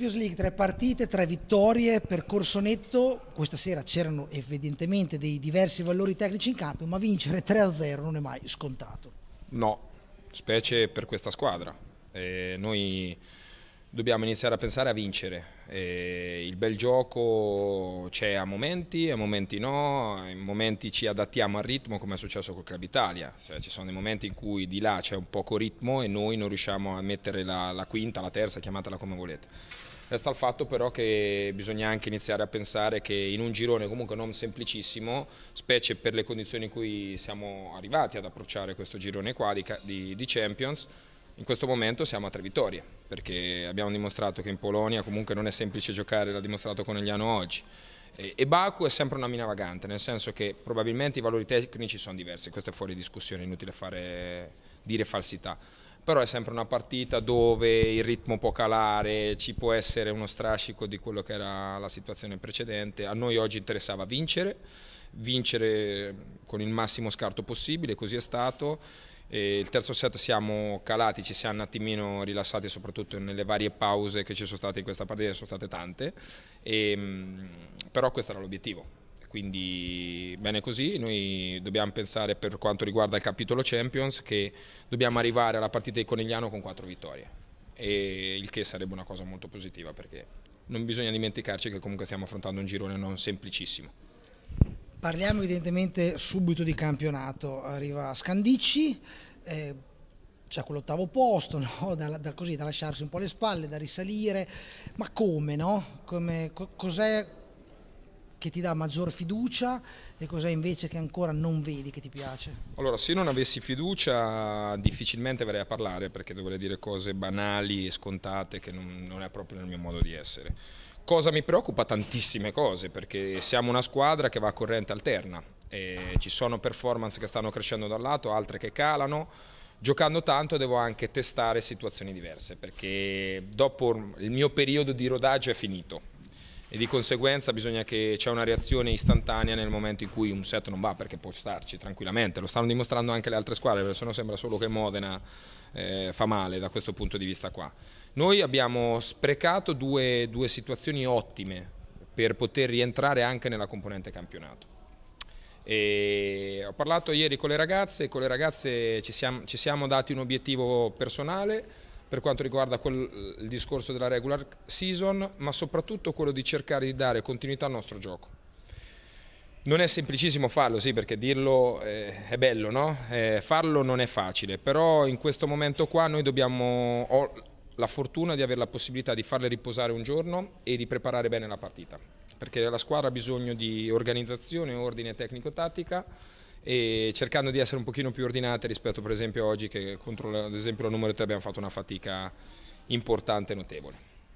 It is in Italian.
Champions League, tre partite, tre vittorie, percorso netto. Questa sera c'erano evidentemente dei diversi valori tecnici in campo, ma vincere 3-0 non è mai scontato. No, specie per questa squadra. Eh, noi dobbiamo iniziare a pensare a vincere. E il bel gioco c'è a momenti, a momenti no, in momenti ci adattiamo al ritmo come è successo col Club Italia, cioè, ci sono dei momenti in cui di là c'è un poco ritmo e noi non riusciamo a mettere la, la quinta, la terza, chiamatela come volete. Resta il fatto però che bisogna anche iniziare a pensare che in un girone comunque non semplicissimo, specie per le condizioni in cui siamo arrivati ad approcciare questo girone qua di, di Champions, in questo momento siamo a tre vittorie, perché abbiamo dimostrato che in Polonia comunque non è semplice giocare, l'ha dimostrato Conegliano oggi. E Baku è sempre una mina vagante, nel senso che probabilmente i valori tecnici sono diversi, questo è fuori discussione, inutile fare, dire falsità. Però è sempre una partita dove il ritmo può calare, ci può essere uno strascico di quello che era la situazione precedente. A noi oggi interessava vincere, vincere con il massimo scarto possibile, così è stato e il terzo set siamo calati, ci siamo un attimino rilassati soprattutto nelle varie pause che ci sono state in questa partita, sono state tante, e, ehm, però questo era l'obiettivo. Quindi bene così, noi dobbiamo pensare per quanto riguarda il capitolo Champions che dobbiamo arrivare alla partita di Conegliano con quattro vittorie, e il che sarebbe una cosa molto positiva perché non bisogna dimenticarci che comunque stiamo affrontando un girone non semplicissimo. Parliamo evidentemente subito di campionato, arriva Scandicci, eh, c'è quell'ottavo posto no? da, da, così, da, lasciarsi un po' le spalle, da risalire, ma come? No? come co cos'è che ti dà maggior fiducia e cos'è invece che ancora non vedi che ti piace? Allora, se non avessi fiducia difficilmente verrei a parlare perché dovrei dire cose banali e scontate che non, non è proprio nel mio modo di essere cosa mi preoccupa? Tantissime cose, perché siamo una squadra che va a corrente alterna. ci sono performance che stanno crescendo da un lato, altre che calano. Giocando tanto devo anche testare situazioni diverse, perché dopo il mio periodo di rodaggio è finito e di conseguenza bisogna che c'è una reazione istantanea nel momento in cui un set non va perché può starci tranquillamente, lo stanno dimostrando anche le altre squadre perché sennò sembra solo che Modena eh, fa male da questo punto di vista qua. Noi abbiamo sprecato due, due situazioni ottime per poter rientrare anche nella componente campionato. E ho parlato ieri con le ragazze, con le ragazze ci siamo, ci siamo dati un obiettivo personale per quanto riguarda quel, eh, il discorso della regular season, ma soprattutto quello di cercare di dare continuità al nostro gioco. Non è semplicissimo farlo, sì, perché dirlo eh, è bello, no? Eh, farlo non è facile, però in questo momento qua noi dobbiamo, ho la fortuna di avere la possibilità di farle riposare un giorno e di preparare bene la partita, perché la squadra ha bisogno di organizzazione, ordine tecnico-tattica, e cercando di essere un pochino più ordinate rispetto per esempio oggi che contro ad esempio la numero 3 abbiamo fatto una fatica importante e notevole.